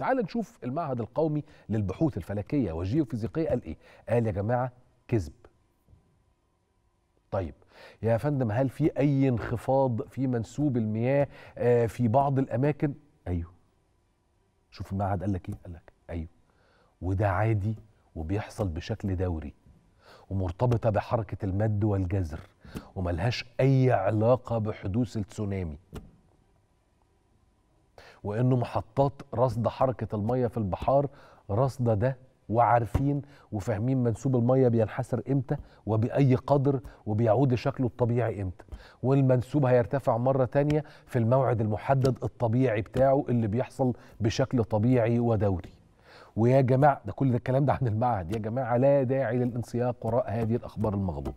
تعال نشوف المعهد القومي للبحوث الفلكية والجيوفيزيقية قال إيه قال يا جماعة كذب طيب يا فندم هل في أي انخفاض في منسوب المياه آه، في بعض الأماكن أيوه شوف المعهد قال لك إيه قال لك أيوه وده عادي وبيحصل بشكل دوري ومرتبطة بحركة المد والجزر وملهاش أي علاقة بحدوث التسونامي وانه محطات رصد حركه الميه في البحار رصده ده وعارفين وفاهمين منسوب الميه بينحسر امتى وباي قدر وبيعود لشكله الطبيعي امتى والمنسوب هيرتفع مره تانية في الموعد المحدد الطبيعي بتاعه اللي بيحصل بشكل طبيعي ودوري ويا جماعه ده كل الكلام ده عن المعهد يا جماعه لا داعي للانسياق وراء هذه الاخبار المغلوطه